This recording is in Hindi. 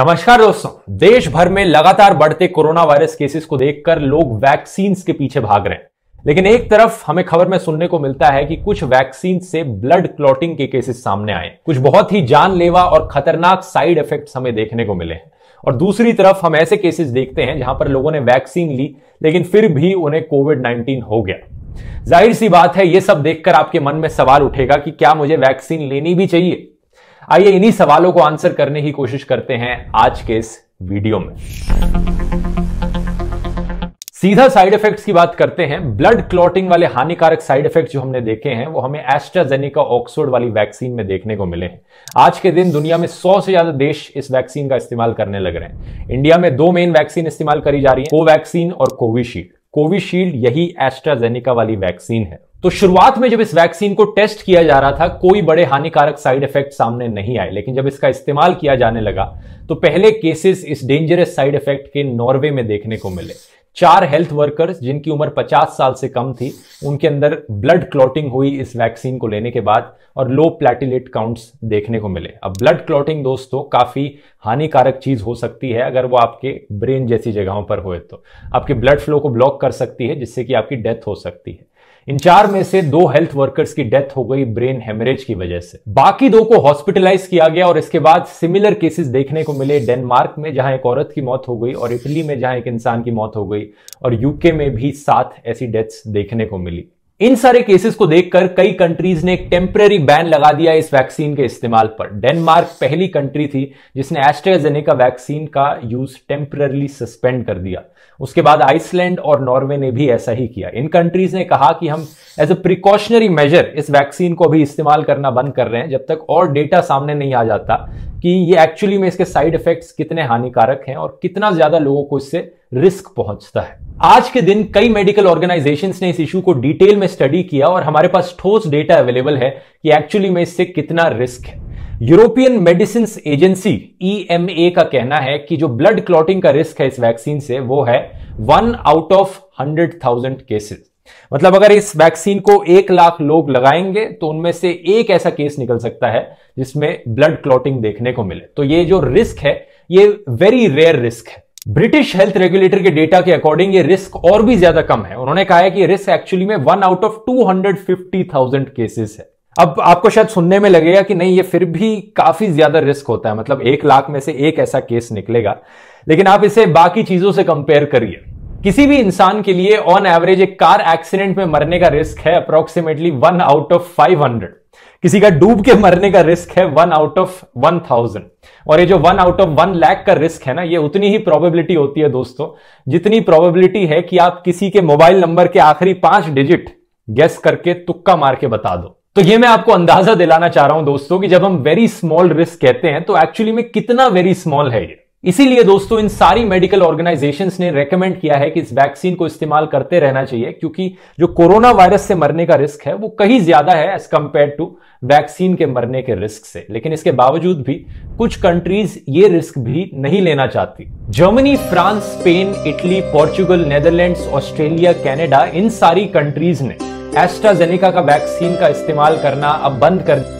नमस्कार दोस्तों देश भर में लगातार बढ़ते कोरोना वायरस केसेस को देखकर लोग वैक्सीन के पीछे भाग रहे हैं लेकिन एक तरफ हमें खबर में सुनने को मिलता है कि कुछ वैक्सीन से ब्लड क्लॉटिंग के केसेस सामने आए कुछ बहुत ही जानलेवा और खतरनाक साइड इफेक्ट हमें देखने को मिले हैं और दूसरी तरफ हम ऐसे केसेस देखते हैं जहां पर लोगों ने वैक्सीन ली लेकिन फिर भी उन्हें कोविड नाइन्टीन हो गया जाहिर सी बात है ये सब देखकर आपके मन में सवाल उठेगा कि क्या मुझे वैक्सीन लेनी भी चाहिए आइए इन्हीं सवालों को आंसर करने की कोशिश करते हैं आज के इस वीडियो में सीधा साइड इफेक्ट्स की बात करते हैं ब्लड क्लॉटिंग वाले हानिकारक साइड इफेक्ट जो हमने देखे हैं वो हमें एस्ट्राजेनिका ऑक्सफोर्ड वाली वैक्सीन में देखने को मिले हैं आज के दिन दुनिया में 100 से ज्यादा देश इस वैक्सीन का इस्तेमाल करने लग रहे हैं इंडिया में दो मेन वैक्सीन इस्तेमाल करी जा रही है कोवैक्सीन और कोविशील्ड कोविशील्ड यही एस्ट्राजेनिका वाली वैक्सीन है तो शुरुआत में जब इस वैक्सीन को टेस्ट किया जा रहा था कोई बड़े हानिकारक साइड इफेक्ट सामने नहीं आए लेकिन जब इसका इस्तेमाल किया जाने लगा तो पहले केसेस इस डेंजरस साइड इफेक्ट के नॉर्वे में देखने को मिले चार हेल्थ वर्कर्स जिनकी उम्र 50 साल से कम थी उनके अंदर ब्लड क्लॉटिंग हुई इस वैक्सीन को लेने के बाद और लो प्लेटिलेट काउंट्स देखने को मिले अब ब्लड क्लॉटिंग दोस्तों काफ़ी हानिकारक चीज़ हो सकती है अगर वो आपके ब्रेन जैसी जगहों पर हो तो आपके ब्लड फ्लो को ब्लॉक कर सकती है जिससे कि आपकी डेथ हो सकती है इन चार में से दो हेल्थ वर्कर्स की डेथ हो गई ब्रेन हेमरेज की वजह से बाकी दो को हॉस्पिटलाइज किया गया और इसके बाद सिमिलर केसेस देखने को मिले डेनमार्क में जहां एक औरत की मौत हो गई और इटली में जहां एक इंसान की मौत हो गई और यूके में भी सात ऐसी डेथ्स देखने को मिली इन सारे केसेस को देखकर कई कंट्रीज ने एक टेम्परेरी बैन लगा दिया इस वैक्सीन के इस्तेमाल पर डेनमार्क पहली कंट्री थी जिसने एस्ट्राजेनेका वैक्सीन का यूज टेम्परेरली सस्पेंड कर दिया उसके बाद आइसलैंड और नॉर्वे ने भी ऐसा ही किया इन कंट्रीज ने कहा कि हम एज अ प्रिकॉशनरी मेजर इस वैक्सीन को भी इस्तेमाल करना बंद कर रहे हैं जब तक और डेटा सामने नहीं आ जाता कि ये एक्चुअली में इसके साइड इफेक्ट्स कितने हानिकारक हैं और कितना ज्यादा लोगों को इससे रिस्क पहुंचता है आज के दिन कई मेडिकल ऑर्गेनाइजेशन ने इस इशू को डिटेल में स्टडी किया और हमारे पास ठोस डेटा अवेलेबल है कि एक्चुअली में इससे कितना रिस्क है यूरोपियन मेडिसिन एजेंसी ई का कहना है कि जो ब्लड क्लॉटिंग का रिस्क है इस वैक्सीन से वो है one out of hundred thousand cases मतलब अगर इस वैक्सीन को एक लाख लोग लगाएंगे तो उनमें से एक ऐसा केस निकल सकता है जिसमें ब्लड क्लॉटिंग देखने को मिले तो ये जो रिस्क है ये वेरी रेयर रिस्क है ब्रिटिश हेल्थ रेगुलेटर के डेटा के अकॉर्डिंग ये रिस्क और भी ज्यादा कम है उन्होंने कहा है कि रिस्क एक्चुअली में one out of two hundred fifty thousand cases है अब आपको शायद सुनने में लगेगा कि नहीं ये फिर भी काफी ज्यादा रिस्क होता है मतलब एक लाख में से एक ऐसा केस निकलेगा लेकिन आप इसे बाकी चीजों से कंपेयर करिए किसी भी इंसान के लिए ऑन एवरेज एक कार एक्सीडेंट में मरने का रिस्क है approximately one out of five hundred किसी का डूब के मरने का रिस्क है one out of one thousand और ये जो one out of one lakh का रिस्क है ना ये उतनी ही प्रोबेबिलिटी होती है दोस्तों जितनी प्रोबेबिलिटी है कि आप किसी के मोबाइल नंबर के आखिरी पांच डिजिट गैस करके तुक्का मार के बता दो तो ये मैं आपको अंदाजा दिलाना चाह रहा हूं दोस्तों कि जब हम वेरी स्मॉल रिस्क कहते हैं तो एक्चुअली में कितना वेरी स्मॉल है ये इसीलिए दोस्तों इन सारी मेडिकल ऑर्गेनाइजेशंस ने रेकमेंड किया है कि इस वैक्सीन को इस्तेमाल करते रहना चाहिए क्योंकि जो कोरोना वायरस से मरने का रिस्क है वो कहीं ज्यादा है एज कंपेयर टू वैक्सीन के मरने के रिस्क से लेकिन इसके बावजूद भी कुछ कंट्रीज ये रिस्क भी नहीं लेना चाहती Germany France Spain Italy Portugal Netherland Australia Canada इन सारी कंट्रीज ने एस्ट्राजेनेका का वैक्सीन का इस्तेमाल करना अब बंद कर दिया